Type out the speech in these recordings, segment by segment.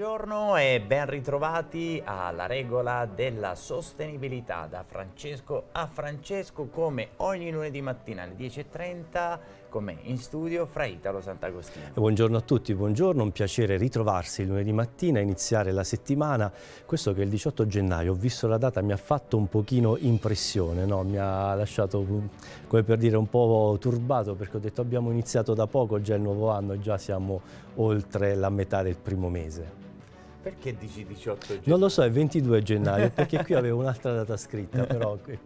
Buongiorno e ben ritrovati alla regola della sostenibilità da Francesco a Francesco come ogni lunedì mattina alle 10.30 con me in studio fra Italo Sant'Agostino. Buongiorno a tutti, buongiorno, un piacere ritrovarsi lunedì mattina, iniziare la settimana, questo che è il 18 gennaio, ho visto la data, mi ha fatto un pochino impressione, no? mi ha lasciato come per dire un po' turbato perché ho detto abbiamo iniziato da poco, già il nuovo anno, già siamo oltre la metà del primo mese. Perché dici 18 gennaio? Non lo so, è 22 gennaio, perché qui avevo un'altra data scritta, però... Qui...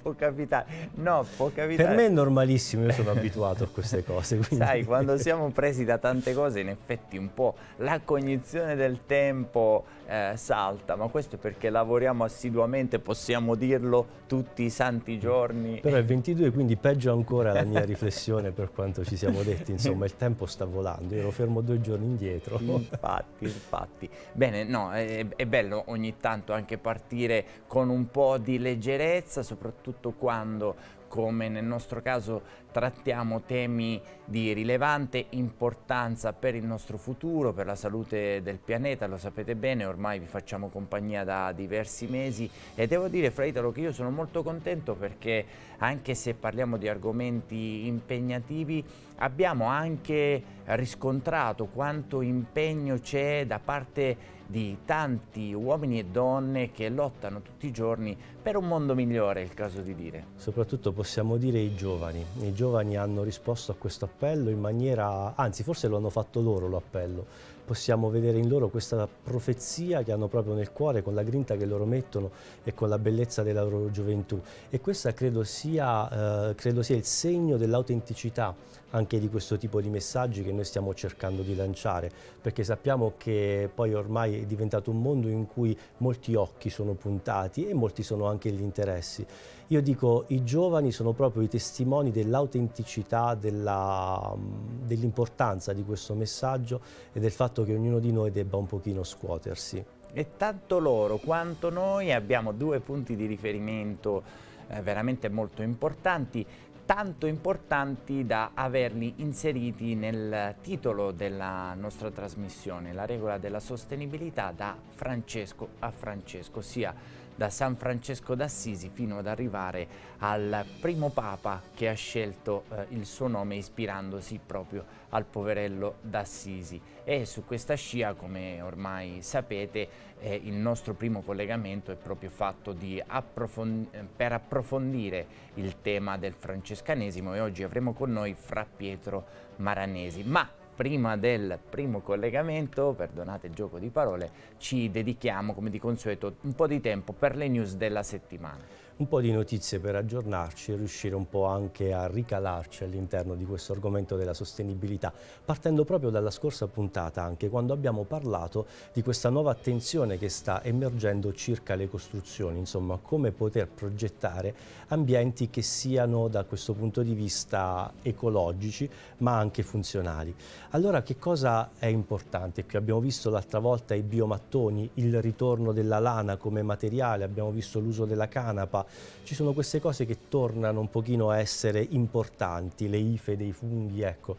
può capitare, no, può capitare. Per me è normalissimo, io sono abituato a queste cose. Quindi... Sai, quando siamo presi da tante cose, in effetti un po' la cognizione del tempo eh, salta, ma questo è perché lavoriamo assiduamente, possiamo dirlo tutti i santi giorni. Però è 22, quindi peggio ancora la mia riflessione per quanto ci siamo detti, insomma il tempo sta volando, io lo fermo due giorni indietro. Infatti, infatti. Bene, no, è, è bello ogni tanto anche partire con un po' di leggerezza, soprattutto quando come nel nostro caso trattiamo temi di rilevante importanza per il nostro futuro, per la salute del pianeta, lo sapete bene, ormai vi facciamo compagnia da diversi mesi e devo dire fra Italo che io sono molto contento perché anche se parliamo di argomenti impegnativi abbiamo anche riscontrato quanto impegno c'è da parte di tanti uomini e donne che lottano tutti i giorni per un mondo migliore, è il caso di dire. Soprattutto possiamo dire i giovani. I giovani hanno risposto a questo appello in maniera, anzi forse lo hanno fatto loro l'appello. Possiamo vedere in loro questa profezia che hanno proprio nel cuore, con la grinta che loro mettono e con la bellezza della loro gioventù. E questo credo eh, credo sia il segno dell'autenticità anche di questo tipo di messaggi che noi stiamo cercando di lanciare, perché sappiamo che poi ormai è diventato un mondo in cui molti occhi sono puntati e molti sono anche gli interessi. Io dico, i giovani sono proprio i testimoni dell'autenticità, mm, dell'importanza dell di questo messaggio e del fatto che ognuno di noi debba un pochino scuotersi. E tanto loro quanto noi abbiamo due punti di riferimento eh, veramente molto importanti tanto importanti da averli inseriti nel titolo della nostra trasmissione, la regola della sostenibilità da Francesco a Francesco, ossia da San Francesco d'Assisi fino ad arrivare al primo Papa che ha scelto eh, il suo nome ispirandosi proprio al poverello d'Assisi. E su questa scia, come ormai sapete, eh, il nostro primo collegamento è proprio fatto approfondi per approfondire il tema del francescanesimo e oggi avremo con noi Fra Pietro Maranesi. Ma prima del primo collegamento, perdonate il gioco di parole, ci dedichiamo come di consueto un po' di tempo per le news della settimana un po' di notizie per aggiornarci e riuscire un po' anche a ricalarci all'interno di questo argomento della sostenibilità, partendo proprio dalla scorsa puntata anche quando abbiamo parlato di questa nuova attenzione che sta emergendo circa le costruzioni, insomma come poter progettare ambienti che siano da questo punto di vista ecologici ma anche funzionali. Allora che cosa è importante qui? Abbiamo visto l'altra volta i biomattoni, il ritorno della lana come materiale, abbiamo visto l'uso della canapa, ci sono queste cose che tornano un pochino a essere importanti, le ife dei funghi, ecco.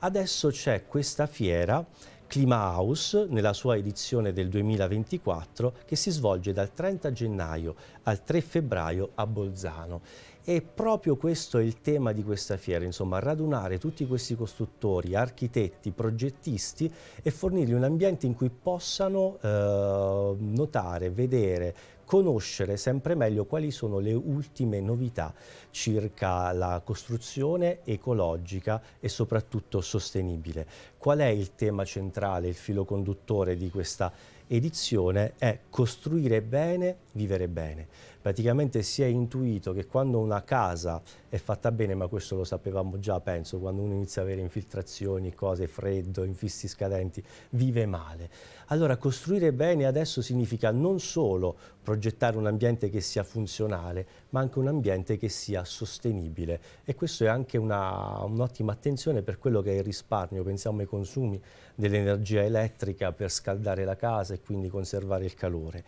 Adesso c'è questa fiera Clima House, nella sua edizione del 2024, che si svolge dal 30 gennaio al 3 febbraio a Bolzano e proprio questo è il tema di questa fiera, insomma, radunare tutti questi costruttori, architetti, progettisti e fornirgli un ambiente in cui possano eh, notare, vedere, conoscere sempre meglio quali sono le ultime novità circa la costruzione ecologica e soprattutto sostenibile. Qual è il tema centrale, il filo conduttore di questa edizione? È costruire bene, vivere bene praticamente si è intuito che quando una casa è fatta bene, ma questo lo sapevamo già, penso, quando uno inizia a avere infiltrazioni, cose, freddo, infisti scadenti, vive male. Allora costruire bene adesso significa non solo progettare un ambiente che sia funzionale, ma anche un ambiente che sia sostenibile. E questo è anche un'ottima un attenzione per quello che è il risparmio. Pensiamo ai consumi dell'energia elettrica per scaldare la casa e quindi conservare il calore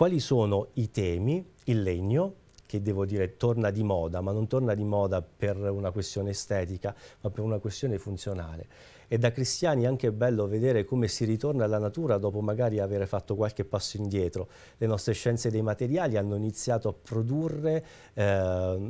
quali sono i temi, il legno, che devo dire torna di moda, ma non torna di moda per una questione estetica, ma per una questione funzionale e da cristiani è anche bello vedere come si ritorna alla natura dopo magari aver fatto qualche passo indietro. Le nostre scienze dei materiali hanno iniziato a produrre eh,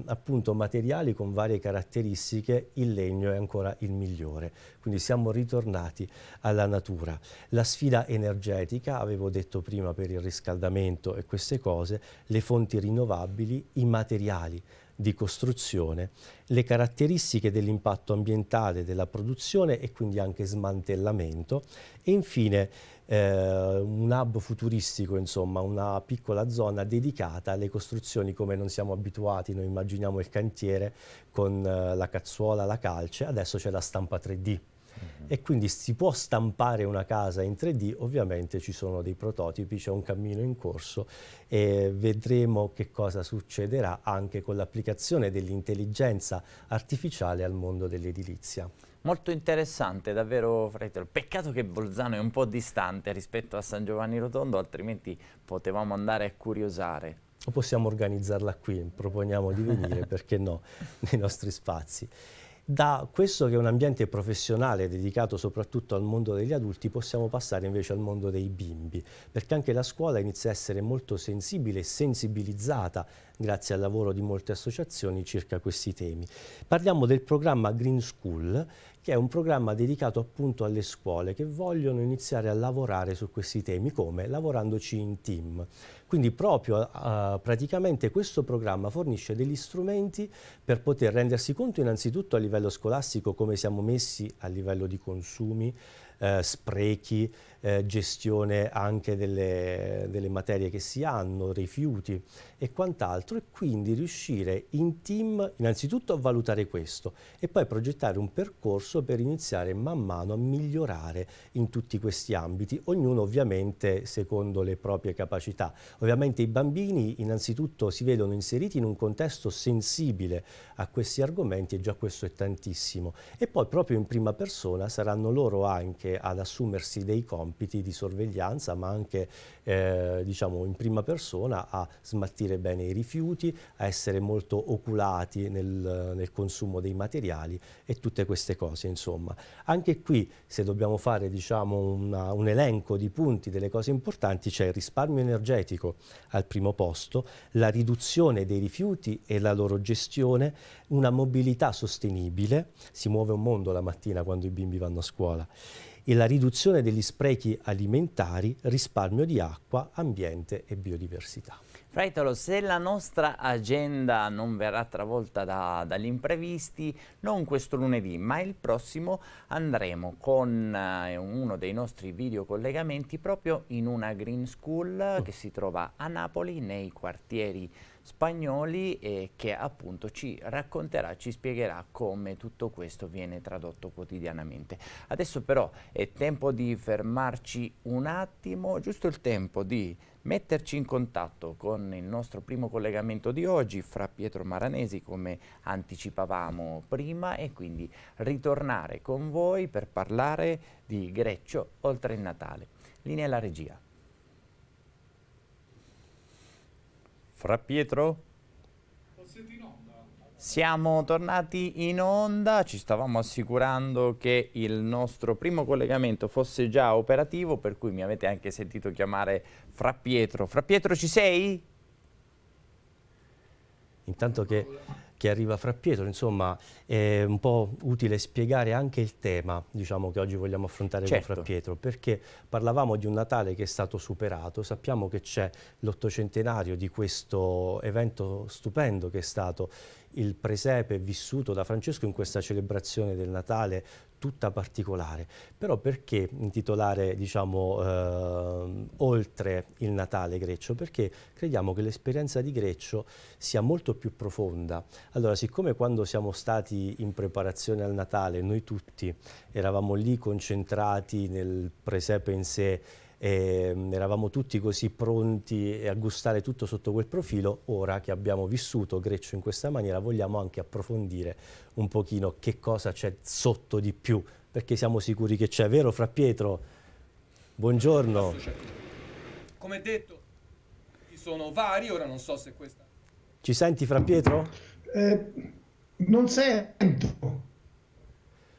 appunto materiali con varie caratteristiche, il legno è ancora il migliore, quindi siamo ritornati alla natura. La sfida energetica, avevo detto prima per il riscaldamento e queste cose, le fonti rinnovabili, i materiali di costruzione, le caratteristiche dell'impatto ambientale della produzione e quindi anche smantellamento e infine eh, un hub futuristico, insomma una piccola zona dedicata alle costruzioni come non siamo abituati, noi immaginiamo il cantiere con eh, la cazzuola, la calce, adesso c'è la stampa 3D e quindi si può stampare una casa in 3D, ovviamente ci sono dei prototipi, c'è un cammino in corso e vedremo che cosa succederà anche con l'applicazione dell'intelligenza artificiale al mondo dell'edilizia. Molto interessante, davvero fratello. Peccato che Bolzano è un po' distante rispetto a San Giovanni Rotondo, altrimenti potevamo andare a curiosare. O possiamo organizzarla qui, proponiamo di venire, perché no, nei nostri spazi. Da questo che è un ambiente professionale dedicato soprattutto al mondo degli adulti possiamo passare invece al mondo dei bimbi perché anche la scuola inizia a essere molto sensibile e sensibilizzata grazie al lavoro di molte associazioni circa questi temi. Parliamo del programma Green School che è un programma dedicato appunto alle scuole che vogliono iniziare a lavorare su questi temi, come? Lavorandoci in team. Quindi proprio eh, praticamente questo programma fornisce degli strumenti per poter rendersi conto innanzitutto a livello scolastico come siamo messi a livello di consumi, eh, sprechi, eh, gestione anche delle, delle, materie che si hanno, rifiuti e quant'altro e quindi riuscire in team innanzitutto a valutare questo e poi progettare un percorso per iniziare man mano a migliorare in tutti questi ambiti, ognuno ovviamente secondo le proprie capacità. Ovviamente i bambini innanzitutto si vedono inseriti in un contesto sensibile a questi argomenti e già questo è tantissimo e poi proprio in prima persona saranno loro anche ad assumersi dei compiti compiti di sorveglianza ma anche eh, diciamo, in prima persona a smaltire bene i rifiuti, a essere molto oculati nel, nel consumo dei materiali e tutte queste cose insomma. Anche qui se dobbiamo fare diciamo, una, un elenco di punti delle cose importanti c'è il risparmio energetico al primo posto, la riduzione dei rifiuti e la loro gestione, una mobilità sostenibile, si muove un mondo la mattina quando i bimbi vanno a scuola e la riduzione degli sprechi alimentari, risparmio di acqua, ambiente e biodiversità. Fraitolo, se la nostra agenda non verrà travolta da, dagli imprevisti, non questo lunedì, ma il prossimo andremo con eh, uno dei nostri videocollegamenti proprio in una green school che si trova a Napoli, nei quartieri spagnoli e che appunto ci racconterà, ci spiegherà come tutto questo viene tradotto quotidianamente. Adesso però è tempo di fermarci un attimo, giusto il tempo di metterci in contatto con il nostro primo collegamento di oggi fra Pietro Maranesi come anticipavamo prima e quindi ritornare con voi per parlare di Greccio oltre il Natale. Linea alla regia. Fra Pietro? Siamo tornati in onda, ci stavamo assicurando che il nostro primo collegamento fosse già operativo, per cui mi avete anche sentito chiamare Fra Pietro. Fra Pietro ci sei? Intanto che che arriva fra Pietro, insomma è un po' utile spiegare anche il tema diciamo, che oggi vogliamo affrontare certo. con fra certo. Pietro, perché parlavamo di un Natale che è stato superato, sappiamo che c'è l'ottocentenario di questo evento stupendo che è stato il presepe vissuto da Francesco in questa celebrazione del Natale, tutta particolare, però perché intitolare diciamo eh, oltre il Natale Greccio? Perché crediamo che l'esperienza di Greccio sia molto più profonda. Allora, siccome quando siamo stati in preparazione al Natale, noi tutti eravamo lì concentrati nel presepe in sé, eh, eravamo tutti così pronti a gustare tutto sotto quel profilo, ora che abbiamo vissuto Greccio in questa maniera vogliamo anche approfondire un pochino che cosa c'è sotto di più, perché siamo sicuri che c'è, vero Fra Pietro? Buongiorno. Come detto, ci sono vari, ora non so se questa... Ci senti Fra Pietro? Eh, non sento.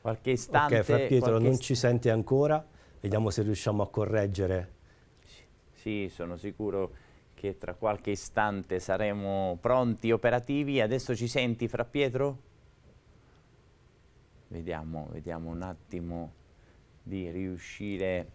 Qualche istante... Ok, Fra Pietro qualche... non ci sente ancora. Vediamo se riusciamo a correggere. Sì, sono sicuro che tra qualche istante saremo pronti, operativi. Adesso ci senti, Fra Pietro? Vediamo, vediamo un attimo di riuscire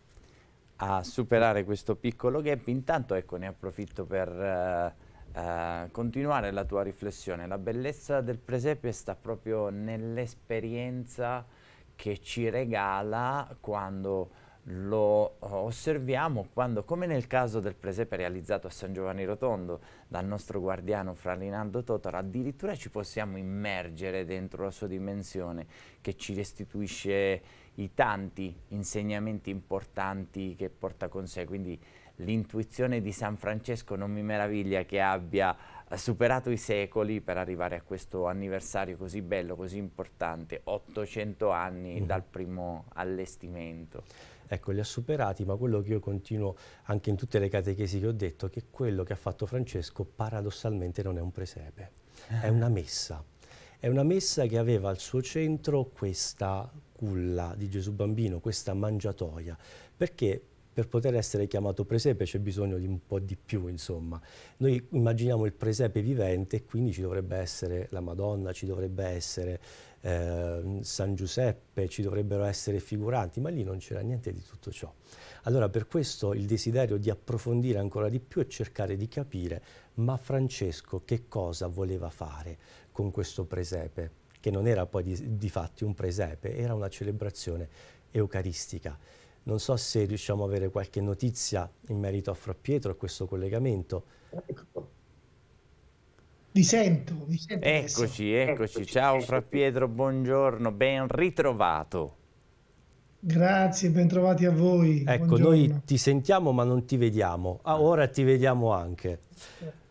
a superare questo piccolo gap. Intanto, ecco, ne approfitto per uh, uh, continuare la tua riflessione. La bellezza del presepe sta proprio nell'esperienza che ci regala quando lo eh, osserviamo quando, come nel caso del presepe realizzato a San Giovanni Rotondo dal nostro guardiano Fralinando Totoro, addirittura ci possiamo immergere dentro la sua dimensione che ci restituisce i tanti insegnamenti importanti che porta con sé. Quindi l'intuizione di San Francesco non mi meraviglia che abbia superato i secoli per arrivare a questo anniversario così bello, così importante, 800 anni mm. dal primo allestimento. Ecco, li ha superati, ma quello che io continuo anche in tutte le catechesi che ho detto è che quello che ha fatto Francesco paradossalmente non è un presepe, eh. è una messa. È una messa che aveva al suo centro questa culla di Gesù Bambino, questa mangiatoia, perché per poter essere chiamato presepe c'è bisogno di un po' di più, insomma. Noi immaginiamo il presepe vivente e quindi ci dovrebbe essere la Madonna, ci dovrebbe essere eh, San Giuseppe, ci dovrebbero essere figuranti, ma lì non c'era niente di tutto ciò. Allora per questo il desiderio di approfondire ancora di più e cercare di capire, ma Francesco che cosa voleva fare con questo presepe? che non era poi di, di fatti un presepe, era una celebrazione eucaristica. Non so se riusciamo ad avere qualche notizia in merito a Fra Pietro e questo collegamento. Ecco, vi sento, vi sento. Eccoci, eccoci. Ciao Fra Pietro, buongiorno, ben ritrovato. Grazie, bentrovati a voi. Ecco, Buongiorno. noi ti sentiamo ma non ti vediamo. Ah, ah. ora ti vediamo anche.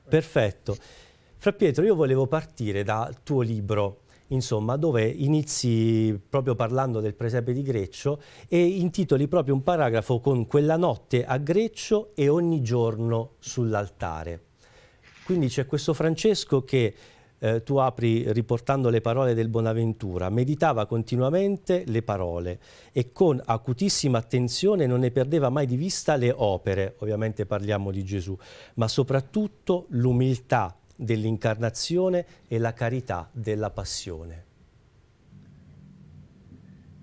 Perfetto. Fra Pietro, io volevo partire dal tuo libro, insomma, dove inizi proprio parlando del presepe di Greccio e intitoli proprio un paragrafo con quella notte a Greccio e ogni giorno sull'altare. Quindi c'è questo Francesco che eh, tu apri riportando le parole del Bonaventura, meditava continuamente le parole e con acutissima attenzione non ne perdeva mai di vista le opere, ovviamente parliamo di Gesù, ma soprattutto l'umiltà dell'incarnazione e la carità della passione.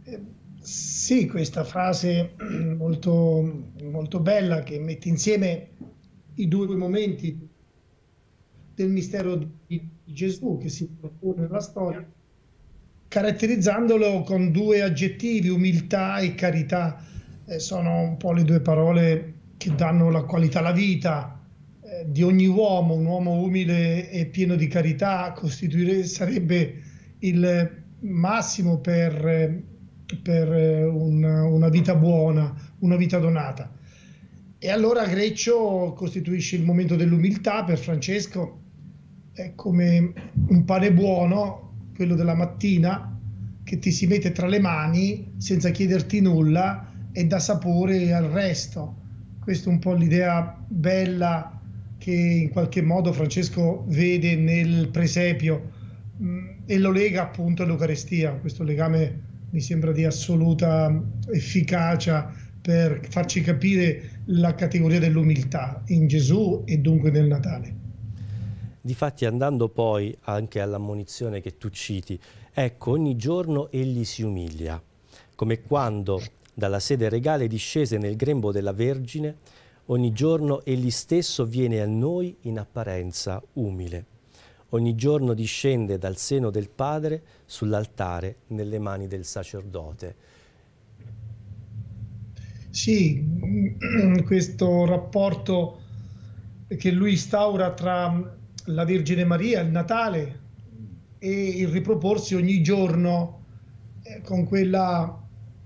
Eh. Sì, questa frase molto, molto, bella che mette insieme i due momenti del mistero di Gesù che si propone nella storia, caratterizzandolo con due aggettivi, umiltà e carità. Eh, sono un po' le due parole che danno la qualità alla vita eh, di ogni uomo, un uomo umile e pieno di carità sarebbe il massimo per, per una, una vita buona, una vita donata. E allora Greccio costituisce il momento dell'umiltà per Francesco è come un pane buono, quello della mattina, che ti si mette tra le mani senza chiederti nulla e dà sapore al resto. Questa è un po' l'idea bella che in qualche modo Francesco vede nel presepio mm, e lo lega appunto all'Eucarestia, questo legame mi sembra di assoluta efficacia per farci capire la categoria dell'umiltà in Gesù e dunque nel Natale. Difatti andando poi anche all'ammonizione che tu citi, ecco ogni giorno egli si umilia, come quando dalla sede regale discese nel grembo della Vergine, ogni giorno egli stesso viene a noi in apparenza umile. Ogni giorno discende dal seno del Padre sull'altare nelle mani del sacerdote. Sì, questo rapporto che lui instaura tra la Vergine Maria, il Natale e il riproporsi ogni giorno eh, con quella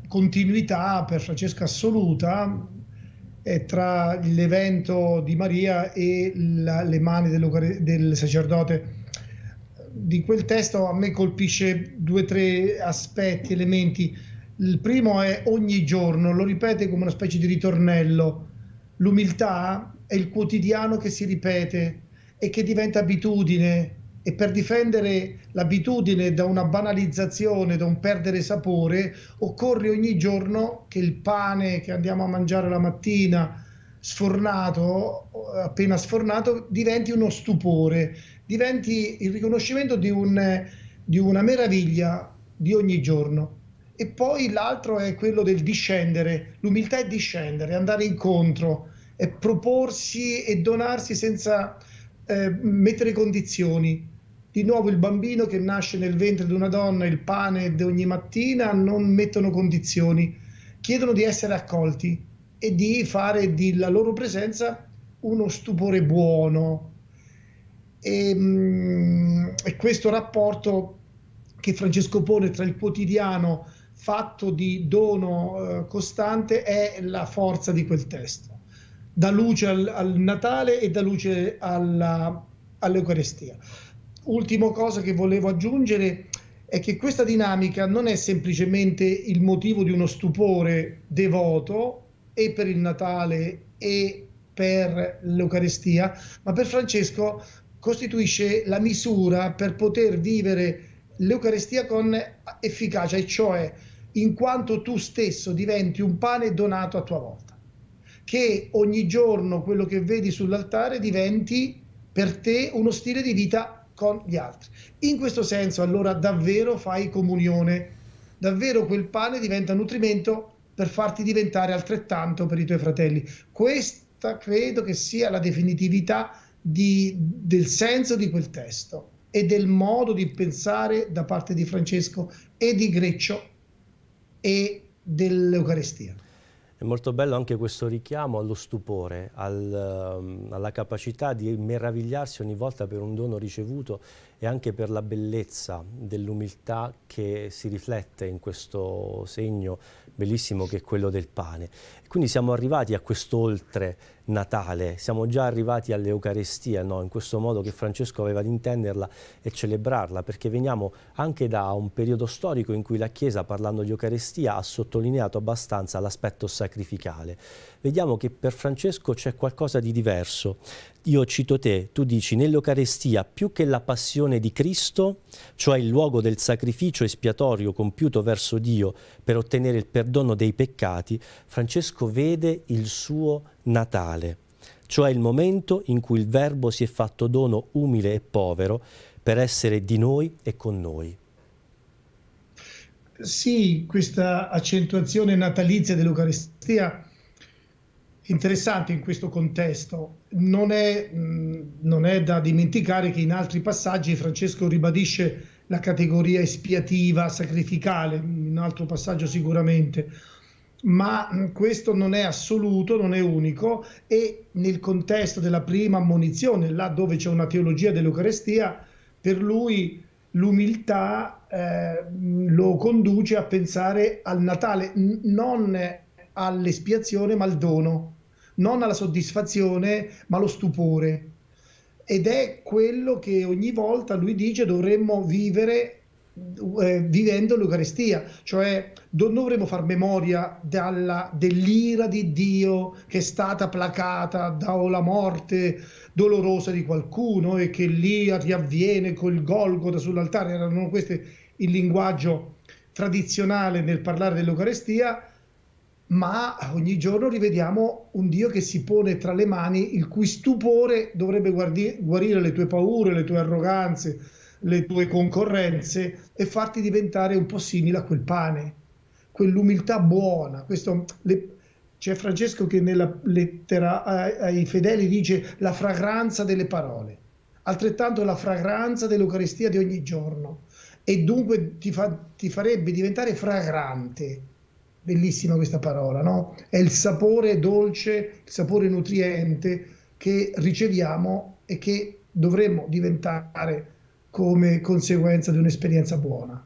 continuità per Francesca assoluta eh, tra l'evento di Maria e la, le mani del sacerdote. Di quel testo a me colpisce due o tre aspetti, elementi. Il primo è ogni giorno, lo ripete come una specie di ritornello. L'umiltà è il quotidiano che si ripete, e che diventa abitudine e per difendere l'abitudine da una banalizzazione, da un perdere sapore, occorre ogni giorno che il pane che andiamo a mangiare la mattina, sfornato, appena sfornato, diventi uno stupore, diventi il riconoscimento di, un, di una meraviglia di ogni giorno. E poi l'altro è quello del discendere, l'umiltà è discendere, andare incontro, è proporsi e donarsi senza eh, mettere condizioni. Di nuovo il bambino che nasce nel ventre di una donna, il pane di ogni mattina, non mettono condizioni, chiedono di essere accolti e di fare della loro presenza uno stupore buono. E, mm, e questo rapporto che Francesco pone tra il quotidiano fatto di dono eh, costante è la forza di quel testo da luce al, al Natale e da luce alla, all'Eucarestia. Ultima cosa che volevo aggiungere è che questa dinamica non è semplicemente il motivo di uno stupore devoto e per il Natale e per l'Eucarestia, ma per Francesco costituisce la misura per poter vivere l'Eucarestia con efficacia, e cioè in quanto tu stesso diventi un pane donato a tua volta che ogni giorno quello che vedi sull'altare diventi per te uno stile di vita con gli altri. In questo senso allora davvero fai comunione, davvero quel pane diventa nutrimento per farti diventare altrettanto per i tuoi fratelli. Questa credo che sia la definitività di, del senso di quel testo e del modo di pensare da parte di Francesco e di Greccio e dell'Eucarestia. È molto bello anche questo richiamo allo stupore, al, ehm, alla capacità di meravigliarsi ogni volta per un dono ricevuto e anche per la bellezza dell'umiltà che si riflette in questo segno bellissimo che è quello del pane. Quindi siamo arrivati a quest'oltre Natale, siamo già arrivati all'Eucarestia, no? in questo modo che Francesco aveva di intenderla e celebrarla, perché veniamo anche da un periodo storico in cui la Chiesa, parlando di Eucarestia, ha sottolineato abbastanza l'aspetto sacrificale. Vediamo che per Francesco c'è qualcosa di diverso io cito te, tu dici nell'Eucarestia più che la passione di Cristo, cioè il luogo del sacrificio espiatorio compiuto verso Dio per ottenere il perdono dei peccati, Francesco vede il suo Natale, cioè il momento in cui il Verbo si è fatto dono umile e povero per essere di noi e con noi. Sì, questa accentuazione natalizia dell'Eucarestia interessante in questo contesto. Non è, non è, da dimenticare che in altri passaggi Francesco ribadisce la categoria espiativa, sacrificale, un altro passaggio sicuramente, ma questo non è assoluto, non è unico e nel contesto della prima ammonizione, là dove c'è una teologia dell'Eucarestia, per lui l'umiltà eh, lo conduce a pensare al Natale, non all'espiazione ma al dono, non alla soddisfazione, ma allo stupore. Ed è quello che ogni volta lui dice dovremmo vivere eh, vivendo l'Eucaristia, cioè non dovremmo far memoria dalla, dell'ira di Dio che è stata placata dalla morte dolorosa di qualcuno e che lì riavviene col Golgota sull'altare, erano questo il linguaggio tradizionale nel parlare dell'Eucaristia, ma ogni giorno rivediamo un Dio che si pone tra le mani, il cui stupore dovrebbe guardi- guarire le tue paure, le tue arroganze, le tue concorrenze e farti diventare un po' simile a quel pane, quell'umiltà buona. Questo, le, c'è Francesco che nella lettera ai, fedeli dice la fragranza delle parole, altrettanto la fragranza dell'Eucaristia di ogni giorno e dunque ti, fa, ti farebbe diventare fragrante bellissima questa parola, no? È il sapore dolce, il sapore nutriente che riceviamo e che dovremmo diventare come conseguenza di un'esperienza buona.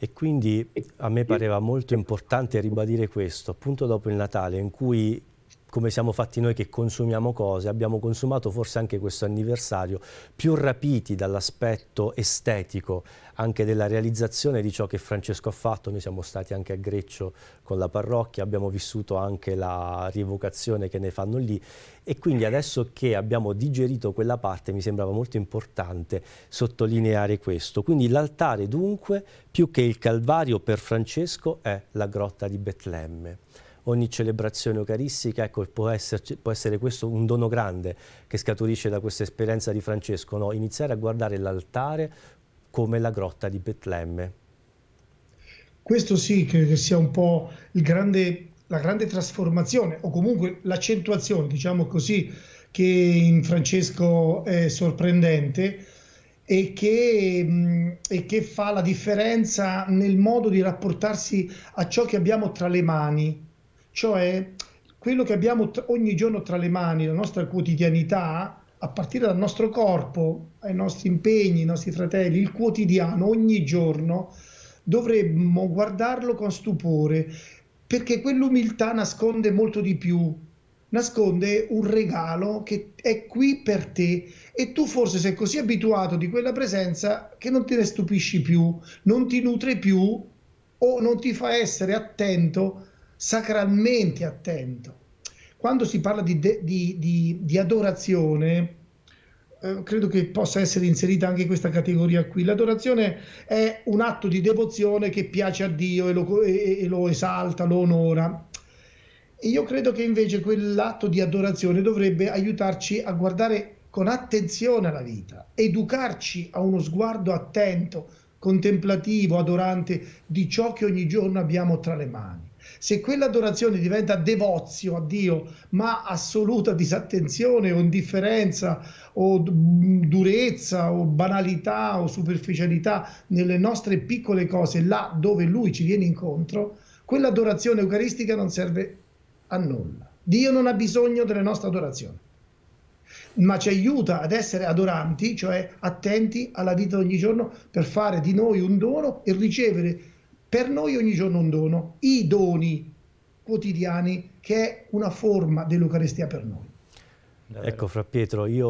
E quindi a me pareva molto importante ribadire questo, appunto dopo il Natale, in cui come siamo fatti noi che consumiamo cose, abbiamo consumato forse anche questo anniversario più rapiti dall'aspetto estetico anche della realizzazione di ciò che Francesco ha fatto. Noi siamo stati anche a Greccio con la parrocchia, abbiamo vissuto anche la rievocazione che ne fanno lì e quindi adesso che abbiamo digerito quella parte mi sembrava molto importante sottolineare questo. Quindi l'altare dunque, più che il Calvario per Francesco, è la grotta di Betlemme ogni celebrazione eucaristica, ecco, può, esserci, può essere questo un dono grande che scaturisce da questa esperienza di Francesco, no? iniziare a guardare l'altare come la grotta di Betlemme. Questo sì, credo che sia un po' grande, la grande trasformazione o comunque l'accentuazione, diciamo così, che in Francesco è sorprendente e che, e che, fa la differenza nel modo di rapportarsi a ciò che abbiamo tra le mani, cioè quello che abbiamo ogni giorno tra le mani, la nostra quotidianità, a partire dal nostro corpo, ai nostri impegni, ai nostri fratelli, il quotidiano, ogni giorno, dovremmo guardarlo con stupore, perché quell'umiltà nasconde molto di più, nasconde un regalo che è qui per te e tu forse sei così abituato di quella presenza che non te ne stupisci più, non ti nutre più o non ti fa essere attento sacralmente attento. Quando si parla di, de, di, di, di adorazione, eh, credo che possa essere inserita anche questa categoria qui. L'adorazione è un atto di devozione che piace a Dio e lo, e, e lo esalta, lo onora. E io credo che invece quell'atto di adorazione dovrebbe aiutarci a guardare con attenzione alla vita, educarci a uno sguardo attento, contemplativo, adorante di ciò che ogni giorno abbiamo tra le mani se quell'adorazione diventa devozio a Dio, ma assoluta disattenzione o indifferenza o durezza o banalità o superficialità nelle nostre piccole cose, là dove Lui ci viene incontro, quell'adorazione eucaristica non serve a nulla. Dio non ha bisogno delle nostre adorazioni ma ci aiuta ad essere adoranti, cioè attenti alla vita di ogni giorno per fare di noi un dono e ricevere per noi ogni giorno un dono, i doni quotidiani che è una forma dell'Eucarestia per noi. Davvero. Ecco Fra Pietro, io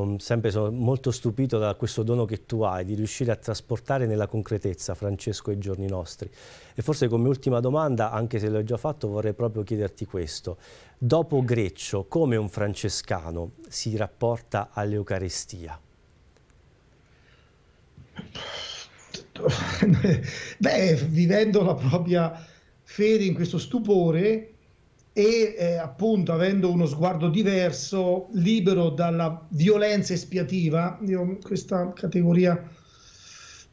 um, sempre sono molto stupito da questo dono che tu hai di riuscire a trasportare nella concretezza Francesco e i giorni nostri. E forse come ultima domanda, anche se l'ho già fatto, vorrei proprio chiederti questo. Dopo Greccio, come un francescano si rapporta all'Eucarestia? beh, vivendo la propria fede in questo stupore e eh, appunto avendo uno sguardo diverso, libero dalla violenza espiativa, io questa categoria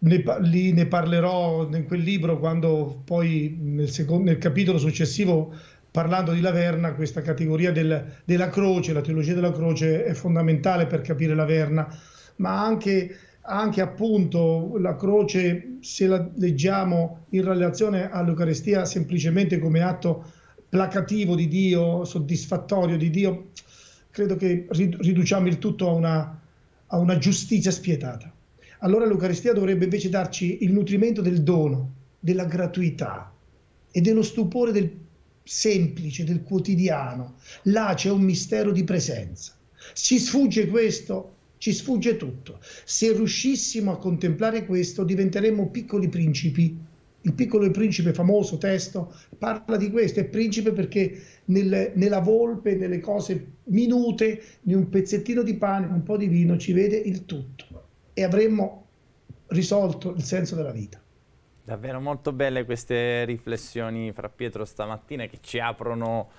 ne, lì ne parlerò in quel libro quando poi nel, secondo, nel capitolo successivo parlando di Laverna, questa categoria del, della croce, la teologia della croce è fondamentale per capire Laverna, ma anche anche appunto la croce, se la leggiamo in relazione all'Eucarestia semplicemente come atto placativo di Dio, soddisfattorio di Dio, credo che riduciamo il tutto a una, a una giustizia spietata. Allora l'Eucaristia dovrebbe invece darci il nutrimento del dono, della gratuità e dello stupore del semplice, del quotidiano. Là c'è un mistero di presenza. Si sfugge questo ci sfugge tutto. Se riuscissimo a contemplare questo, diventeremmo piccoli principi. Il piccolo principe famoso testo parla di questo, è principe perché nel, nella volpe, nelle cose minute, in un pezzettino di pane, un po' di vino, ci vede il tutto e avremmo risolto il senso della vita. Davvero molto belle queste riflessioni fra Pietro stamattina che ci aprono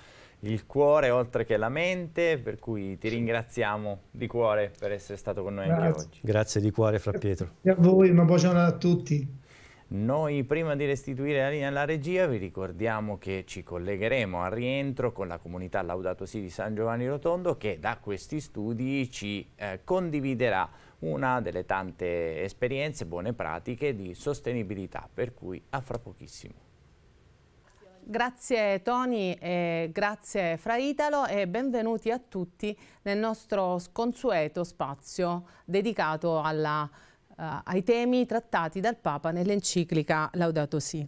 il cuore oltre che la mente, per cui ti ringraziamo di cuore per essere stato con noi Grazie. anche oggi. Grazie di cuore Fra Pietro. E a voi, una bacione a tutti. Noi prima di restituire la linea alla regia vi ricordiamo che ci collegheremo al rientro con la comunità Laudato Si di San Giovanni Rotondo che da questi studi ci eh, condividerà una delle tante esperienze, buone pratiche di sostenibilità, per cui a fra pochissimo. Grazie Tony e grazie Fra Italo e benvenuti a tutti nel nostro sconsueto spazio dedicato alla, uh, ai temi trattati dal Papa nell'enciclica Laudato Si.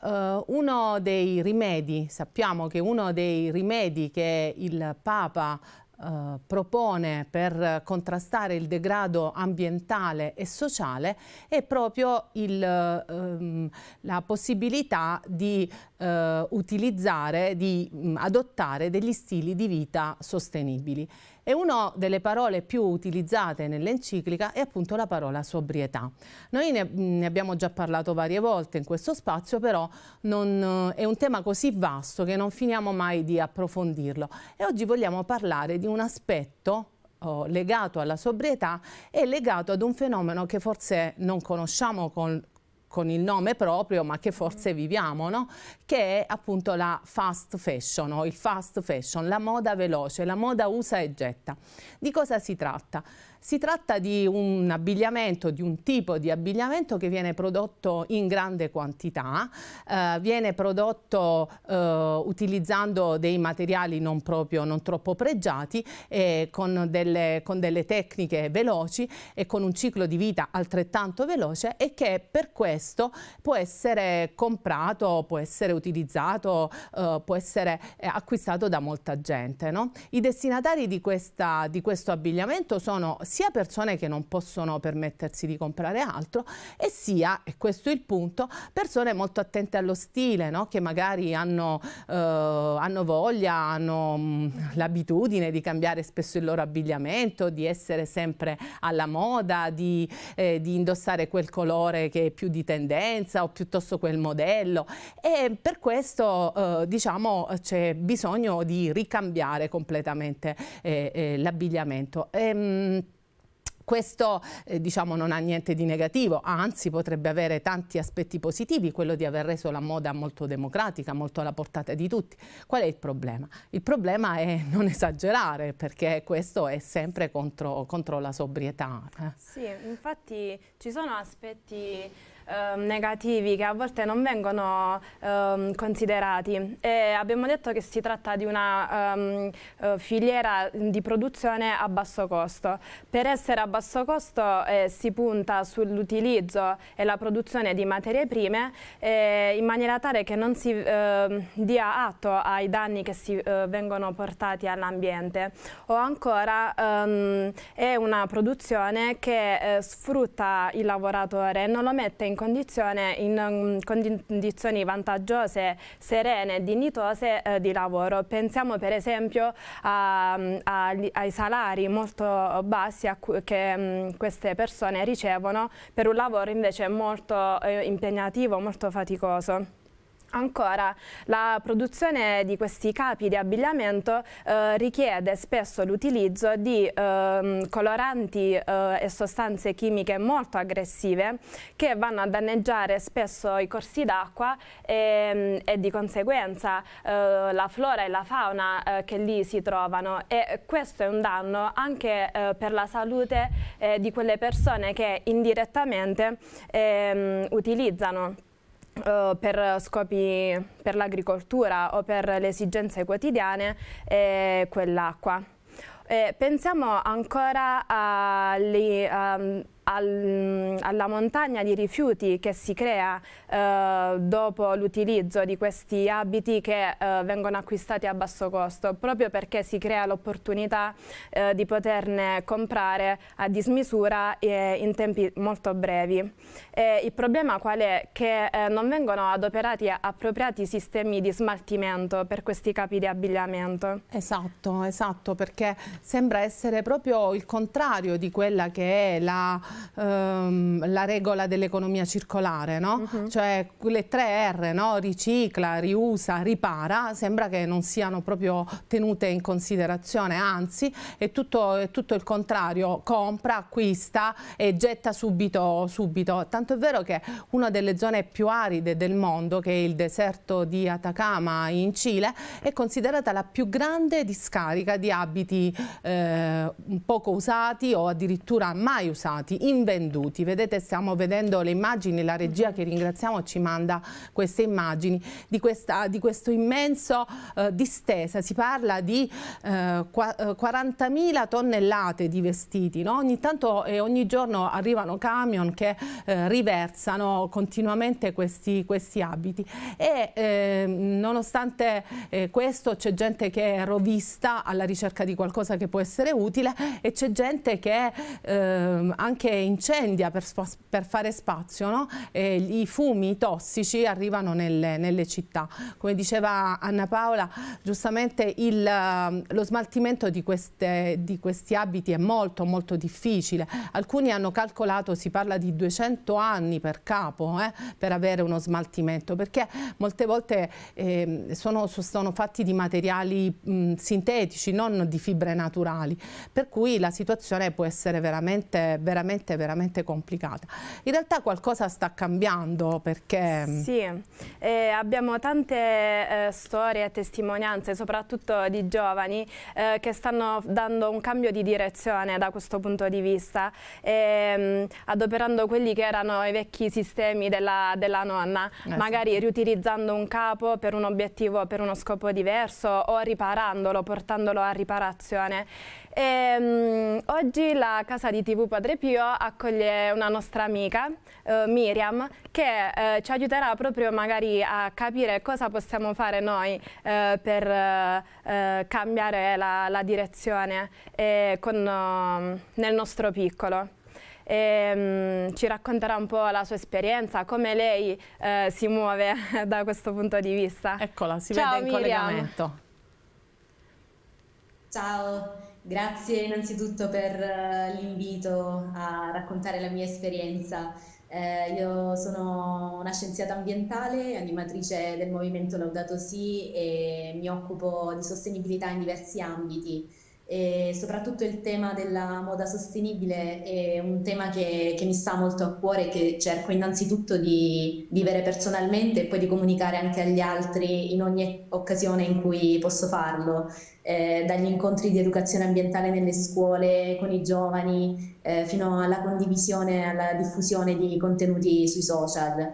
Uh, uno dei rimedi, sappiamo che uno dei rimedi che il Papa Uh, propone per contrastare il degrado ambientale e sociale è proprio il, uh, la possibilità di eh, utilizzare, di mh, mm, adottare degli stili di vita sostenibili. E una delle parole più utilizzate nell'enciclica è appunto la parola sobrietà. Noi ne, ne, abbiamo già parlato varie volte in questo spazio, però non, eh, è un tema così vasto che non finiamo mai di approfondirlo. E oggi vogliamo parlare di un aspetto oh, legato alla sobrietà e legato ad un fenomeno che forse non conosciamo con, con il nome proprio, ma che forse mm. viviamo, no? che è appunto la fast fashion o il fast fashion, la moda veloce, la moda usa e getta. Di cosa si tratta? Si tratta di un abbigliamento, di un tipo di abbigliamento che viene prodotto in grande quantità, eh, viene prodotto eh, utilizzando dei materiali non, proprio, non troppo pregiati, eh, con, delle, con, delle, tecniche veloci e con un ciclo di vita altrettanto veloce e che per questo può essere comprato, può essere utilizzato, eh, può essere eh, acquistato da molta gente. No? I destinatari di, questa, di questo abbigliamento sono sia persone che non possono permettersi di comprare altro e sia, e questo è il punto, persone molto attente allo stile, no? che magari hanno, eh, hanno voglia, hanno mm, l'abitudine di cambiare spesso il loro abbigliamento, di essere sempre alla moda, di, eh, di indossare quel colore che è più di tendenza o piuttosto quel modello e per questo eh, diciamo c'è bisogno di ricambiare completamente eh, eh, l'abbigliamento. Ehm... Questo eh, diciamo non ha niente di negativo, anzi potrebbe avere tanti aspetti positivi, quello di aver reso la moda molto democratica, molto alla portata di tutti. Qual è il problema? Il problema è non esagerare perché questo è sempre contro, contro la sobrietà. Eh. Sì, infatti ci sono aspetti eh, negativi che a volte non vengono eh, considerati e abbiamo detto che si tratta di una um, filiera di produzione a basso costo. Per essere a basso costo eh, si punta sull'utilizzo e la produzione di materie prime eh, in maniera tale che non si ehm, dia atto ai danni che si, eh, vengono portati all'ambiente o ancora um, è una produzione che sfrutta il lavoratore e non lo mette in condizione, in mm, condizioni vantaggiose, serene e dignitose eh, di lavoro. Pensiamo per esempio a, mm, a, ai salari molto bassi che mh, mm, queste persone ricevono per un lavoro invece molto eh, impegnativo, molto faticoso. Ancora, la produzione di questi capi di abbigliamento eh, richiede spesso l'utilizzo di eh, coloranti eh, e sostanze chimiche molto aggressive che vanno a danneggiare spesso i corsi d'acqua e, mm, e, di conseguenza eh, la flora e la fauna eh, che lì si trovano e questo è un danno anche eh, per la salute di quelle persone che indirettamente ehm, utilizzano eh, per scopi per l'agricoltura o per le esigenze quotidiane è quell'acqua. Eh, pensiamo ancora alle um, al, alla montagna di rifiuti che si crea eh, dopo l'utilizzo di questi abiti che eh, vengono acquistati a basso costo, proprio perché si crea l'opportunità eh, di poterne comprare a dismisura e eh, in tempi molto brevi. E il problema qual è? Che eh, non vengono adoperati appropriati sistemi di smaltimento per questi capi di abbigliamento. Esatto, esatto, perché sembra essere proprio il contrario di quella che è la ehm, la regola dell'economia circolare, no? uh mhm. -huh. cioè le tre R, no? ricicla, riusa, ripara, sembra che non siano proprio tenute in considerazione, anzi è tutto, è tutto il contrario, compra, acquista e getta subito, subito, tanto è vero che una delle zone più aride del mondo, che è il deserto di Atacama in Cile, è considerata la più grande discarica di abiti eh, poco usati o addirittura mai usati invenduti. Vedete stiamo vedendo le immagini, la regia mhm. che ringraziamo ci manda queste immagini di, questa, di questo immenso eh, distesa. Si parla di eh, 40.000 eh, tonnellate di vestiti. No? Ogni tanto e ogni giorno arrivano camion che eh, riversano continuamente questi, questi abiti e ehm, nonostante eh, questo c'è gente che è rovista alla ricerca di qualcosa che può essere utile e c'è gente che ehm, anche incendia per, per, fare spazio, no? eh, i fumi tossici arrivano nelle, nelle, città. Come diceva Anna Paola, giustamente il, ehm, lo smaltimento di, queste, di, questi abiti è molto molto difficile. Alcuni hanno calcolato, si parla di 200 anni per capo eh, per avere uno smaltimento, perché molte volte ehm, sono, sono, fatti di materiali mh, sintetici, non di fibre naturali, per cui la situazione può essere veramente, veramente veramente, veramente complicata. In realtà qualcosa sta cambiando perché... Mm, sì, eh, abbiamo tante eh, storie e testimonianze, soprattutto di giovani, eh, che stanno dando un cambio di direzione da questo punto di vista, ehm, adoperando quelli che erano i vecchi sistemi della, della nonna, eh, magari sì. riutilizzando un capo per un obiettivo, per uno scopo diverso o riparandolo, portandolo a riparazione. E, um, oggi la casa di TV Padre Pio accoglie una nostra amica, eh, Miriam, che eh, ci aiuterà proprio magari a capire cosa possiamo fare noi eh, per eh, cambiare la, la direzione eh, con, eh, nel nostro piccolo. E, um, ci racconterà un po' la sua esperienza, come lei si muove da questo punto di vista. Eccola, si Ciao, vede in Miriam. collegamento. Ciao, Grazie innanzitutto per eh, l'invito a raccontare la mia esperienza. Eh, io sono una scienziata ambientale, animatrice del movimento Laudato Si e mi occupo di sostenibilità in diversi ambiti, e soprattutto il tema della moda sostenibile è un tema che, che mi sta molto a cuore e che cerco innanzitutto di vivere personalmente e poi di comunicare anche agli altri in ogni occasione in cui posso farlo, eh, dagli incontri di educazione ambientale nelle scuole con i giovani eh, fino alla condivisione e alla diffusione di contenuti sui social.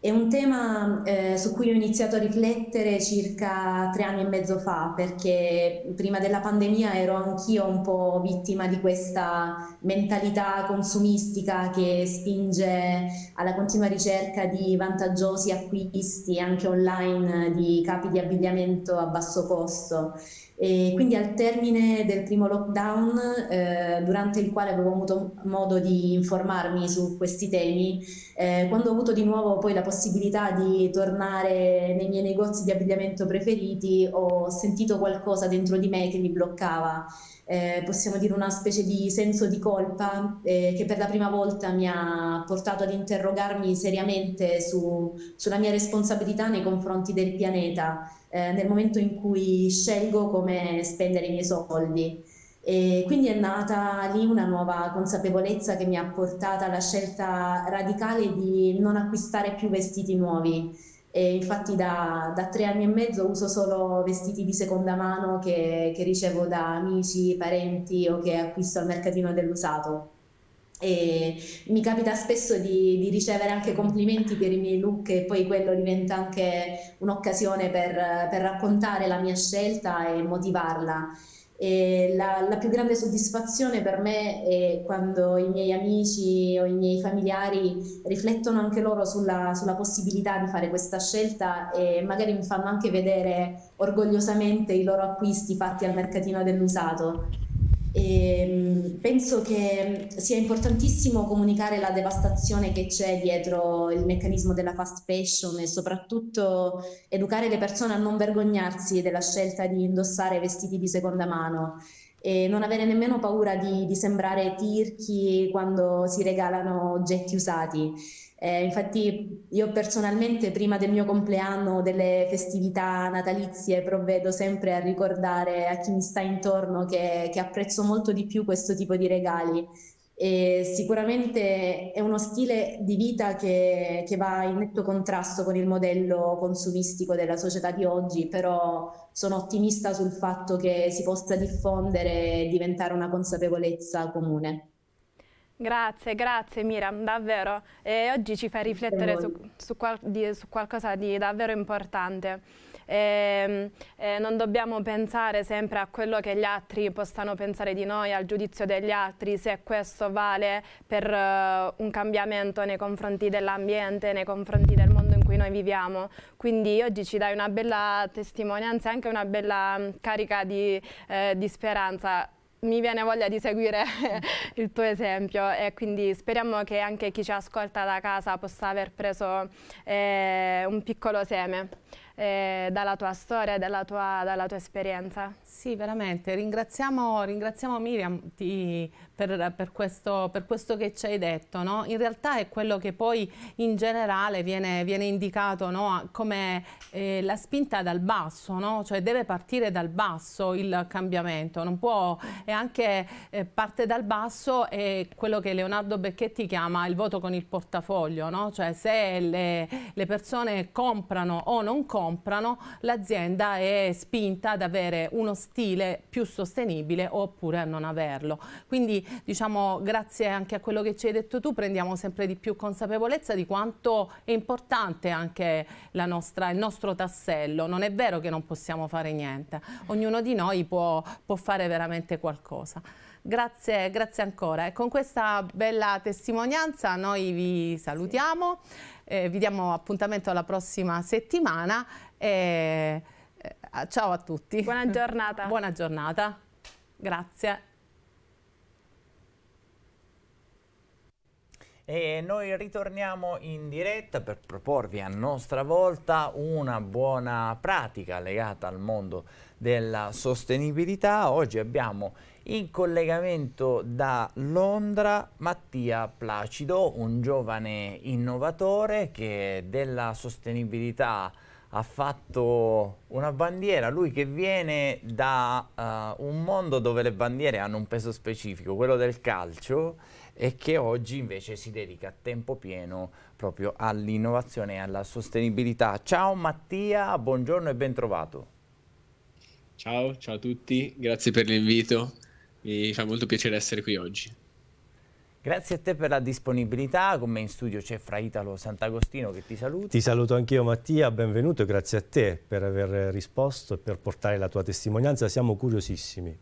È un tema eh, su cui ho iniziato a riflettere circa tre anni e mezzo fa, perché prima della pandemia ero anch'io un po' vittima di questa mentalità consumistica che spinge alla continua ricerca di vantaggiosi acquisti anche online eh, di capi di abbigliamento a basso costo. E quindi al termine del primo lockdown, eh, durante il quale avevo avuto modo di informarmi su questi temi, eh, quando ho avuto di nuovo poi la possibilità di tornare nei miei negozi di abbigliamento preferiti, ho sentito qualcosa dentro di me che mi bloccava eh, possiamo dire una specie di senso di colpa eh, che per la prima volta mi ha portato ad interrogarmi seriamente su, sulla mia responsabilità nei confronti del pianeta eh, nel momento in cui scelgo come spendere i miei soldi. E quindi è nata lì una nuova consapevolezza che mi ha portata alla scelta radicale di non acquistare più vestiti nuovi e infatti da, da, tre anni e mezzo uso solo vestiti di seconda mano che, che ricevo da amici, parenti o che acquisto al mercatino dell'usato. E mi capita spesso di, di, ricevere anche complimenti per i miei look e poi quello diventa anche un'occasione per, per raccontare la mia scelta e motivarla. La, la, più grande soddisfazione per me è quando i miei amici o i miei familiari riflettono anche loro sulla, sulla possibilità di fare questa scelta e magari mi fanno anche vedere orgogliosamente i loro acquisti fatti al mercatino dell'usato. E ehm, penso che sia importantissimo comunicare la devastazione che c'è dietro il meccanismo della fast fashion e soprattutto educare le persone a non vergognarsi della scelta di indossare vestiti di seconda mano e non avere nemmeno paura di, di sembrare tirchi quando si regalano oggetti usati. Eh, infatti io personalmente prima del mio compleanno, delle festività natalizie, provvedo sempre a ricordare a chi mi sta intorno che, che apprezzo molto di più questo tipo di regali. E sicuramente è uno stile di vita che, che, va in netto contrasto con il modello consumistico della società di oggi, però sono ottimista sul fatto che si possa diffondere e diventare una consapevolezza comune. Grazie, grazie Miram, davvero. E oggi ci fai riflettere su, su, qual, di, su, qualcosa di davvero importante. E, ehm, e eh, non dobbiamo pensare sempre a quello che gli altri possano pensare di noi, al giudizio degli altri, se questo vale per uh, un cambiamento nei confronti dell'ambiente, nei confronti del mondo in cui noi viviamo. Quindi oggi ci dai una bella testimonianza e anche una bella mm, carica di, eh, di speranza mi viene voglia di seguire il tuo esempio e quindi speriamo che anche chi ci ascolta da casa possa aver preso eh, un piccolo seme eh, dalla tua storia, dalla dalla tua esperienza. Sì, veramente. Ringraziamo, ringraziamo Miriam ti, per, per, questo, per questo, che ci hai detto. No? In realtà è quello che poi in generale viene, viene indicato no? come eh, la spinta dal basso, no? cioè deve partire dal basso il cambiamento, non può, e anche eh, parte dal basso è quello che Leonardo Becchetti chiama il voto con il portafoglio, cioè se le, le persone comprano o non comprano, l'azienda è spinta ad avere uno stile più sostenibile oppure a non averlo. Quindi diciamo, grazie anche a quello che ci hai detto tu, prendiamo sempre di più consapevolezza di quanto è importante anche nostra, il nostro tassello. Non è vero che non possiamo fare niente, ognuno di noi può, può fare veramente qualcosa. Grazie, grazie ancora. E con questa bella testimonianza noi vi salutiamo, eh, vi diamo appuntamento alla prossima settimana. E, eh, ciao a tutti. Buona giornata. Buona giornata. Grazie. E noi ritorniamo in diretta per proporvi a nostra volta una buona pratica legata al mondo della sostenibilità. Oggi abbiamo in collegamento da Londra Mattia Placido, un giovane innovatore che della sostenibilità ha fatto una bandiera, lui che viene da uh, un mondo dove le bandiere hanno un peso specifico, quello del calcio, e che oggi invece si dedica a tempo pieno proprio all'innovazione e alla sostenibilità. Ciao Mattia, buongiorno e bentrovato. Ciao, ciao a tutti, grazie per l'invito, mi fa molto piacere essere qui oggi. Grazie a te per la disponibilità, con me in studio c'è Fra Italo Sant'Agostino che ti saluta. Ti saluto anch'io Mattia, benvenuto e grazie a te per aver risposto e per portare la tua testimonianza, siamo curiosissimi.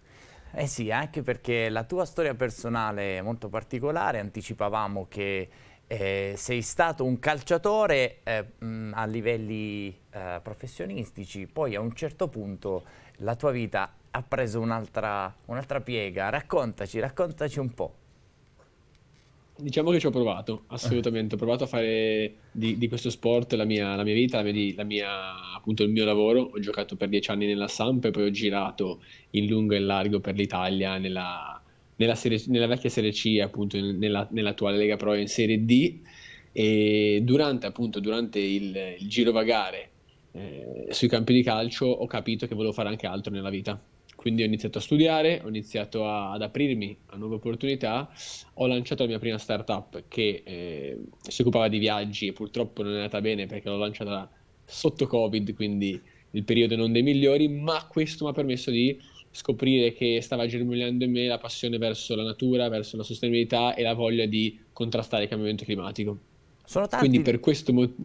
Eh sì, anche perché la tua storia personale è molto particolare, anticipavamo che eh, sei stato un calciatore eh, mh, a livelli eh, professionistici, poi a un certo punto la tua vita ha preso un'altra un piega, raccontaci, raccontaci un po'. Diciamo che ci ho provato, assolutamente. Ho provato a fare di, di questo sport la mia, la mia vita, la mia, la mia, appunto il mio lavoro. Ho giocato per dieci anni nella Samp e poi ho girato in lungo e in largo per l'Italia nella, nella, serie, nella vecchia Serie C, appunto nella, nell'attuale Lega Pro in Serie D. E durante, appunto, durante il, il giro vagare eh, sui campi di calcio ho capito che volevo fare anche altro nella vita quindi ho iniziato a studiare, ho iniziato a, ad aprirmi a nuove opportunità, ho lanciato la mia prima startup che eh, si occupava di viaggi e purtroppo non è andata bene perché l'ho lanciata sotto Covid, quindi il periodo non dei migliori, ma questo mi ha permesso di scoprire che stava germogliando in me la passione verso la natura, verso la sostenibilità e la voglia di contrastare il cambiamento climatico. Sono tanti. Quindi per questo motivo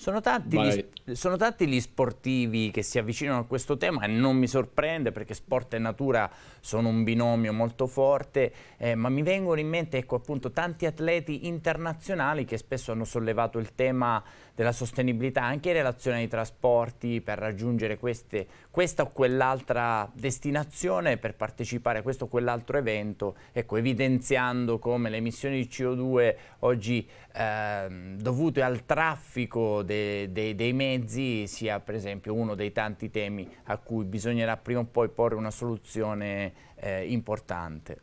sono tanti, gli, sono tanti, gli, sportivi che si avvicinano a questo tema e non mi sorprende perché sport e natura sono un binomio molto forte, eh, ma mi vengono in mente ecco, appunto, tanti atleti internazionali che spesso hanno sollevato il tema della sostenibilità anche in relazione ai trasporti per raggiungere queste, questa o quell'altra destinazione, per partecipare a questo o quell'altro evento, ecco, evidenziando come le emissioni di CO2 oggi eh, dovute al traffico de, de, dei mezzi sia per esempio uno dei tanti temi a cui bisognerà prima o poi porre una soluzione eh, importante.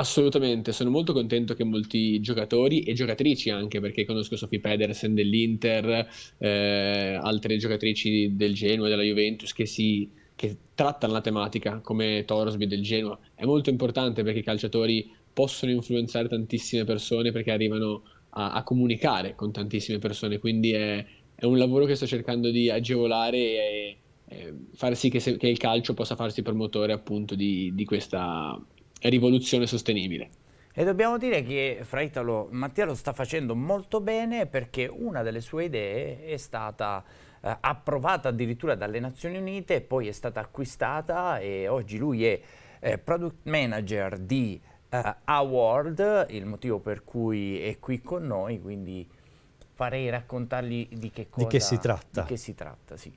Assolutamente, sono molto contento che molti giocatori e giocatrici anche, perché conosco Sophie Pedersen dell'Inter, eh, altre giocatrici del Genoa, della Juventus, che, si, che trattano la tematica, come Torosby del Genoa. È molto importante perché i calciatori possono influenzare tantissime persone perché arrivano a, a comunicare con tantissime persone, quindi è, è, un lavoro che sto cercando di agevolare e, e far sì che, se, che, il calcio possa farsi promotore appunto di, di questa rivoluzione sostenibile. E dobbiamo dire che fra Italo Mattia lo sta facendo molto bene perché una delle sue idee è stata eh, approvata addirittura dalle Nazioni Unite, poi è stata acquistata e oggi lui è eh, product manager di eh, Award, il motivo per cui è qui con noi, quindi farei raccontargli di che cosa di che si tratta. Che si tratta sì.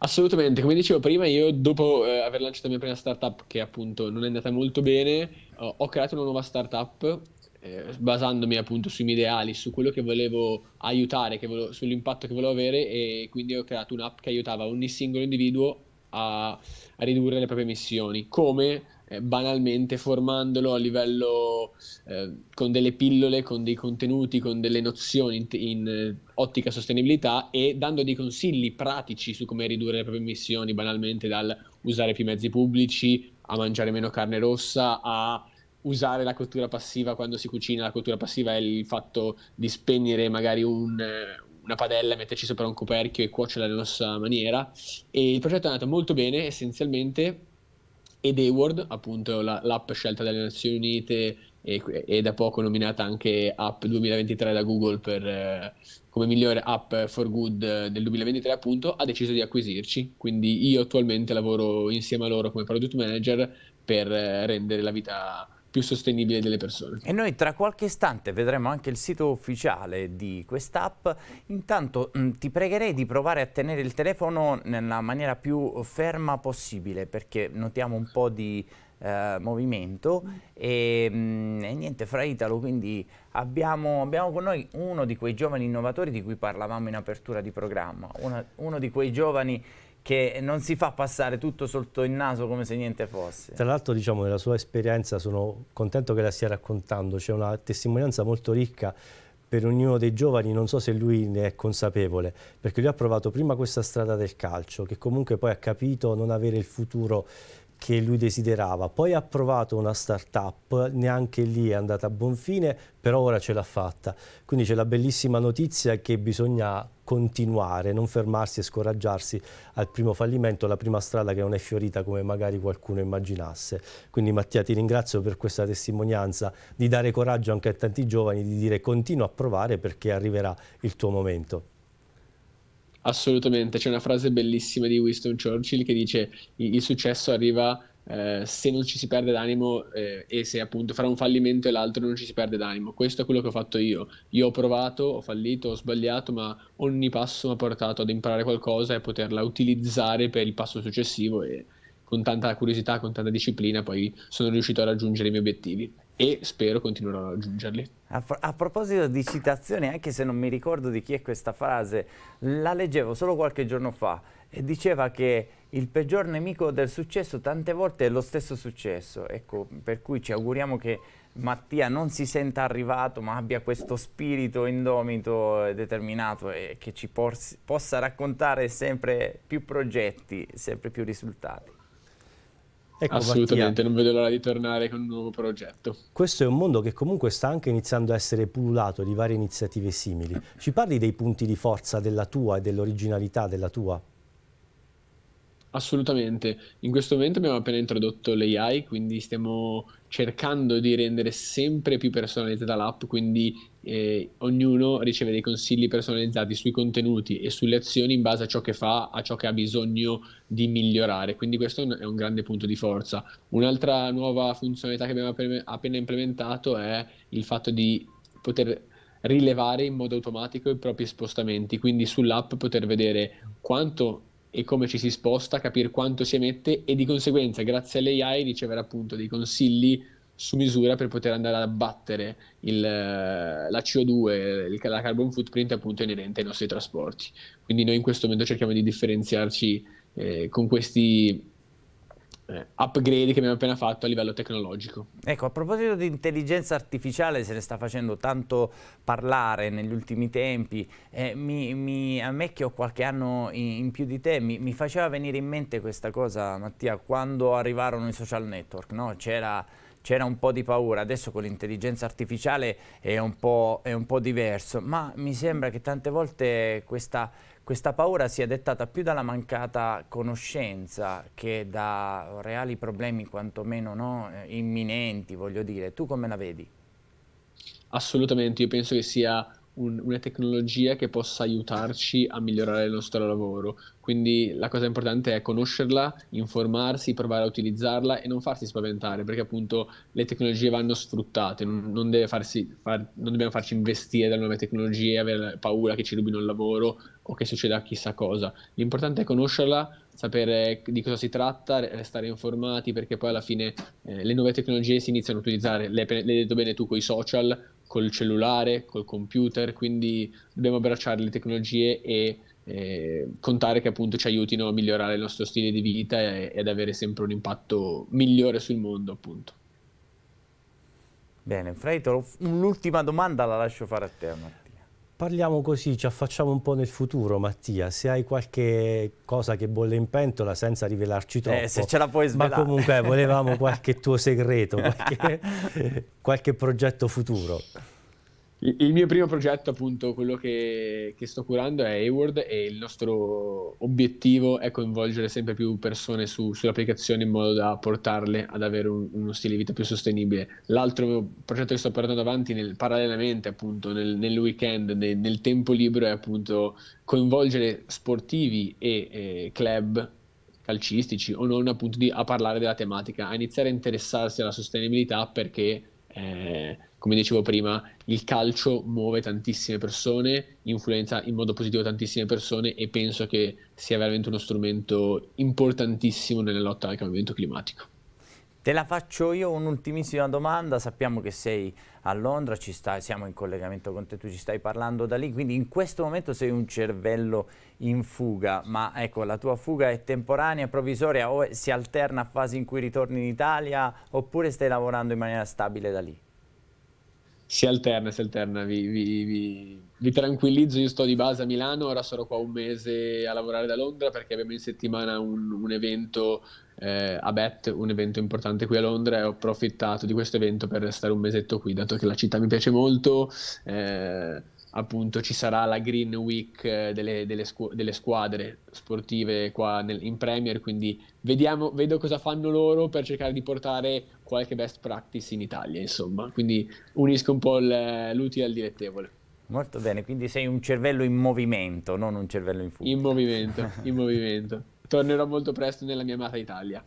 Assolutamente, come dicevo prima, io dopo eh, aver lanciato la mia prima startup, che appunto non è andata molto bene, ho, ho creato una nuova startup eh, basandomi appunto sui miei ideali, su quello che volevo aiutare, che volevo, sull'impatto che volevo avere e quindi ho creato un'app che aiutava ogni singolo individuo a, a ridurre le proprie emissioni. Come eh, banalmente formandolo a livello eh, con delle pillole, con dei contenuti, con delle nozioni in, in eh, ottica sostenibilità e dando dei consigli pratici su come ridurre le proprie emissioni, banalmente dal usare più mezzi pubblici, a mangiare meno carne rossa, a usare la cottura passiva quando si cucina. La cottura passiva è il fatto di spegnere magari un, eh, una padella, metterci sopra un coperchio e cuocerla nella nostra maniera. E il progetto è andato molto bene, essenzialmente ed Eward, appunto la, l'app scelta dalle Nazioni Unite e, e, da poco nominata anche App 2023 da Google per, eh, come migliore app for good del eh, 2023, appunto, ha deciso di acquisirci. Quindi io attualmente lavoro insieme a loro come product manager per eh, rendere la vita più sostenibile delle persone. E noi tra qualche istante vedremo anche il sito ufficiale di quest'app. Intanto mh, mm, ti pregherei di provare a tenere il telefono nella maniera più ferma possibile perché notiamo un po' di eh, movimento e, mh, mm, e, niente fra Italo quindi abbiamo, abbiamo, con noi uno di quei giovani innovatori di cui parlavamo in apertura di programma, una, uno di quei giovani che non si fa passare tutto sotto il naso come se niente fosse. Tra l'altro diciamo nella sua esperienza sono contento che la stia raccontando, c'è una testimonianza molto ricca per ognuno dei giovani, non so se lui ne è consapevole, perché lui ha provato prima questa strada del calcio, che comunque poi ha capito non avere il futuro che lui desiderava. Poi ha provato una startup, neanche lì è andata a buon fine, però ora ce l'ha fatta. Quindi c'è la bellissima notizia che bisogna continuare, non fermarsi e scoraggiarsi al primo fallimento, alla prima strada che non è fiorita come magari qualcuno immaginasse. Quindi Mattia ti ringrazio per questa testimonianza di dare coraggio anche a tanti giovani di dire continua a provare perché arriverà il tuo momento. Assolutamente, c'è una frase bellissima di Winston Churchill che dice il successo arriva eh, se non ci si perde d'animo eh, e se appunto fra un fallimento e l'altro non ci si perde d'animo. Questo è quello che ho fatto io. Io ho provato, ho fallito, ho sbagliato, ma ogni passo mi ha portato ad imparare qualcosa e poterla utilizzare per il passo successivo e con tanta curiosità, con tanta disciplina poi sono riuscito a raggiungere i miei obiettivi e spero continuerò ad aggiungerli. A, a, proposito di citazioni, anche se non mi ricordo di chi è questa frase, la leggevo solo qualche giorno fa e diceva che il peggior nemico del successo tante volte è lo stesso successo, ecco, per cui ci auguriamo che Mattia non si senta arrivato ma abbia questo spirito indomito e determinato e che ci possa raccontare sempre più progetti, sempre più risultati. Ecco, Assolutamente, Mattia, non vedo l'ora di tornare con un nuovo progetto. Questo è un mondo che comunque sta anche iniziando a essere pullulato di varie iniziative simili. Ci parli dei punti di forza della tua e dell'originalità della tua? Assolutamente, in questo momento abbiamo appena introdotto l'AI, quindi stiamo cercando di rendere sempre più personalizzata l'app, quindi eh, ognuno riceve dei consigli personalizzati sui contenuti e sulle azioni in base a ciò che fa, a ciò che ha bisogno di migliorare, quindi questo è un grande punto di forza. Un'altra nuova funzionalità che abbiamo appena implementato è il fatto di poter rilevare in modo automatico i propri spostamenti, quindi sull'app poter vedere quanto e come ci si sposta, capire quanto si emette e di conseguenza, grazie all'AI, ricevere appunto dei consigli su misura per poter andare ad abbattere il, eh, la CO2, il, la carbon footprint appunto inerente ai nostri trasporti. Quindi noi in questo momento cerchiamo di differenziarci eh, con questi eh, upgrade che abbiamo appena fatto a livello tecnologico. Ecco, a proposito di intelligenza artificiale, se ne sta facendo tanto parlare negli ultimi tempi, eh, mi, mi, a me che ho qualche anno in, in più di te, mi, mi, faceva venire in mente questa cosa, Mattia, quando arrivarono i social network, no? c'era c'era un po' di paura, adesso con l'intelligenza artificiale è un, è un, po', diverso, ma mi sembra che tante volte questa questa paura sia dettata più dalla mancata conoscenza che da reali problemi quantomeno no, eh, imminenti, voglio dire. Tu come la vedi? Assolutamente, io penso che sia un, una tecnologia che possa aiutarci a migliorare il nostro lavoro. Quindi la cosa importante è conoscerla, informarsi, provare a utilizzarla e non farsi spaventare, perché appunto le tecnologie vanno sfruttate, non, non, farsi, far, non dobbiamo farci investire dalle nuove tecnologie, avere paura che ci rubino il lavoro o che succeda chissà cosa. L'importante è conoscerla, sapere di cosa si tratta, restare informati, perché poi alla fine eh, le nuove tecnologie si iniziano a utilizzare, l'hai detto bene tu, con i social, col cellulare, col computer, quindi dobbiamo abbracciare le tecnologie e eh, contare che appunto ci aiutino a migliorare il nostro stile di vita e, e ad avere sempre un impatto migliore sul mondo appunto. Bene, Freitor, l'ultima domanda la lascio fare a te. Martino. Parliamo così, ci affacciamo un po' nel futuro, Mattia. Se hai qualche cosa che bolle in pentola senza rivelarci troppo. Eh, se ce la puoi svelare. Ma comunque volevamo qualche tuo segreto, qualche, qualche progetto futuro. Il mio primo progetto, appunto, quello che, che sto curando è Hayward e il nostro obiettivo è coinvolgere sempre più persone su, sull'applicazione in modo da portarle ad avere un, uno stile di vita più sostenibile. L'altro progetto che sto portando avanti nel, parallelamente, appunto, nel, nel weekend, nel, nel, tempo libero, è appunto coinvolgere sportivi e eh, club calcistici o non appunto di, a parlare della tematica, a iniziare a interessarsi alla sostenibilità perché... Eh, come dicevo prima, il calcio muove tantissime persone, influenza in modo positivo tantissime persone e penso che sia veramente uno strumento importantissimo nella lotta al cambiamento climatico. Te la faccio io un'ultimissima domanda, sappiamo che sei a Londra, stai, siamo in collegamento con te, tu ci stai parlando da lì, quindi in questo momento sei un cervello in fuga, ma ecco la tua fuga è temporanea, provvisoria o si alterna a fasi in cui ritorni in Italia oppure stai lavorando in maniera stabile da lì? Si alterna, si alterna, vi, vi, vi, vi, tranquillizzo, io sto di base a Milano, ora sarò qua un mese a lavorare da Londra perché abbiamo in settimana un, un evento eh, a Bet, un evento importante qui a Londra e ho approfittato di questo evento per restare un mesetto qui, dato che la città mi piace molto. Eh, appunto ci sarà la Green Week eh, delle, delle, scu- delle squadre sportive qua nel, in Premier, quindi vediamo, vedo cosa fanno loro per cercare di portare qualche best practice in Italia, insomma, quindi unisco un po' l'utile al dilettevole. Molto bene, quindi sei un cervello in movimento, non un cervello in fuga. In movimento, in movimento. Tornerò molto presto nella mia amata Italia.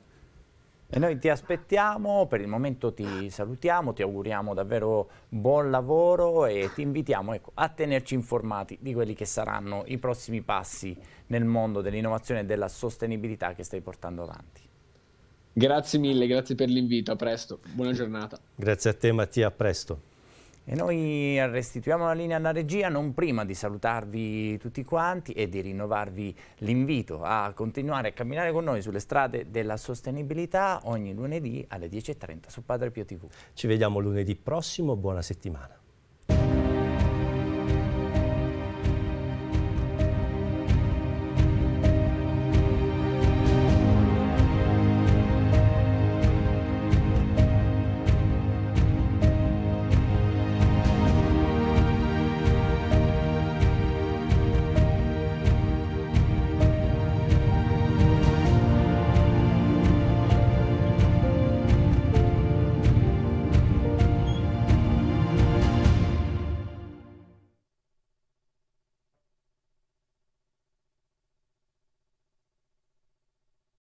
E noi ti aspettiamo, per il momento ti salutiamo, ti auguriamo davvero buon lavoro e ti invitiamo ecco, a tenerci informati di quelli che saranno i prossimi passi nel mondo dell'innovazione e della sostenibilità che stai portando avanti. Grazie mille, grazie per l'invito, a presto, buona giornata. Grazie a te Mattia, a presto. E noi restituiamo la linea alla regia non prima di salutarvi tutti quanti e di rinnovarvi l'invito a continuare a camminare con noi sulle strade della sostenibilità ogni lunedì alle 10.30 su Padre Pio TV. Ci vediamo lunedì prossimo, buona settimana.